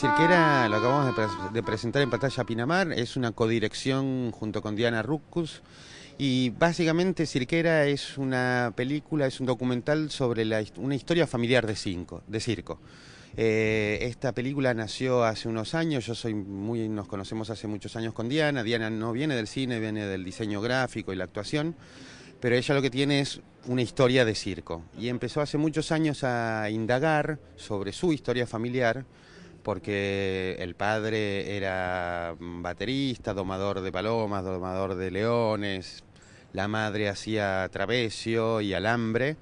Cirquera, lo acabamos de, presentar en pantalla Pinamar, es una codirección junto con Diana Ruckus. Y básicamente Cirquera es una película, es un documental sobre una historia familiar de, cinco, de circo. Eh, esta película nació hace unos años, yo soy muy, nos conocemos hace muchos años con Diana. Diana no viene del cine, viene del diseño gráfico y la actuación, pero ella lo que tiene es una historia de circo. Y empezó hace muchos años a indagar sobre su historia familiar porque el padre era baterista, domador de palomas, domador de leones, la madre hacía travesio y alambre.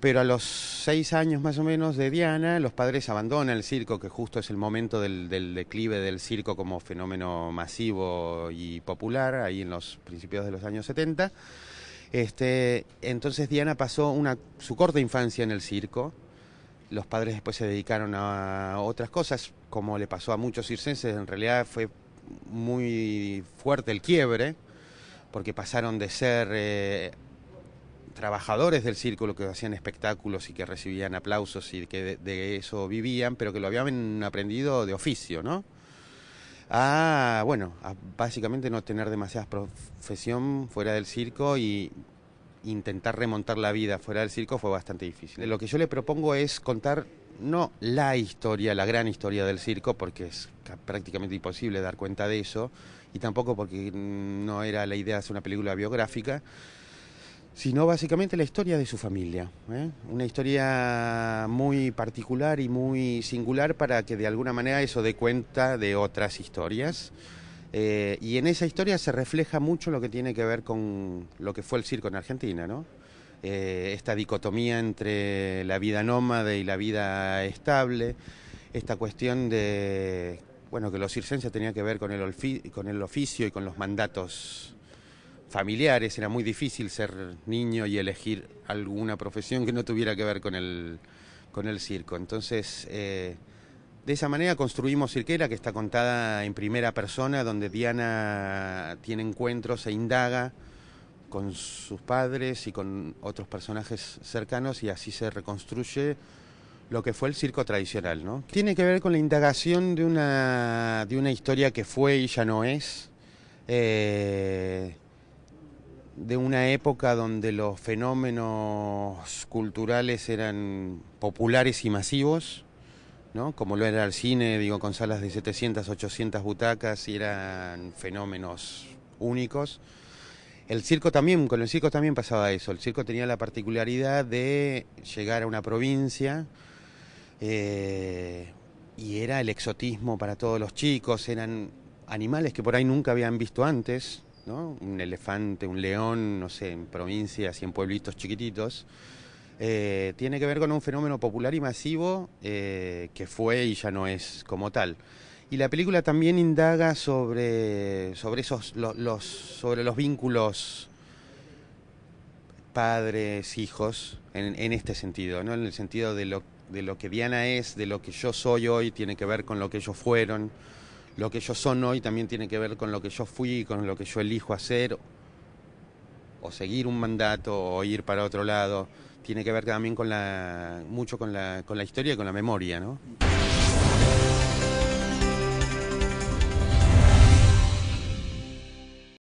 Pero a los seis años más o menos de Diana, los padres abandonan el circo, que justo es el momento del, declive del circo como fenómeno masivo y popular, ahí en los principios de los años 70. Este, entonces Diana pasó una, su corta infancia en el circo, los padres después se dedicaron a otras cosas, como le pasó a muchos circenses, en realidad fue muy fuerte el quiebre, porque pasaron de ser eh, trabajadores del círculo que hacían espectáculos y que recibían aplausos y que de, eso vivían, pero que lo habían aprendido de oficio, ¿no? A, bueno, básicamente no tener demasiada profesión fuera del circo y intentar remontar la vida fuera del circo fue bastante difícil. Lo que yo le propongo es contar no la historia, la gran historia del circo, porque es prácticamente imposible dar cuenta de eso, y tampoco porque no era la idea hacer una película biográfica, sino básicamente la historia de su familia. ¿eh? Una historia muy particular y muy singular para que de alguna manera eso dé cuenta de otras historias. Eh, y en esa historia se refleja mucho lo que tiene que ver con lo que fue el circo en Argentina, ¿no? Eh, esta dicotomía entre la vida nómada y la vida estable, esta cuestión de, bueno, que los circenses tenía que ver con el, con el oficio y con los mandatos familiares, era muy difícil ser niño y elegir alguna profesión que no tuviera que ver con el, con el circo. Entonces, eh, de esa manera construimos Cirquera, que está contada en primera persona, donde Diana tiene encuentros e indaga con sus padres y con otros personajes cercanos y así se reconstruye lo que fue el circo tradicional. ¿no? Tiene que ver con la indagación de una, de una historia que fue y ya no es, eh, de una época donde los fenómenos culturales eran populares y masivos ¿no? Como lo era el cine, digo, con salas de 700, 800 butacas y eran fenómenos únicos. El circo también, con el circo también pasaba eso. El circo tenía la particularidad de llegar a una provincia eh, y era el exotismo para todos los chicos. Eran animales que por ahí nunca habían visto antes, ¿no? Un elefante, un león, no sé, en provincias y en pueblitos chiquititos. Eh, tiene que ver con un fenómeno popular y masivo eh, que fue y ya no es como tal. Y la película también indaga sobre, sobre, esos, los, sobre los vínculos padres, hijos, en, en, este sentido, ¿no? en el sentido de lo, de lo que Diana es, de lo que yo soy hoy, tiene que ver con lo que ellos fueron, lo que ellos son hoy también tiene que ver con lo que yo fui, con lo que yo elijo hacer, o seguir un mandato, o ir para otro lado tiene que ver también con la, mucho con la, con la historia y con la memoria, ¿no?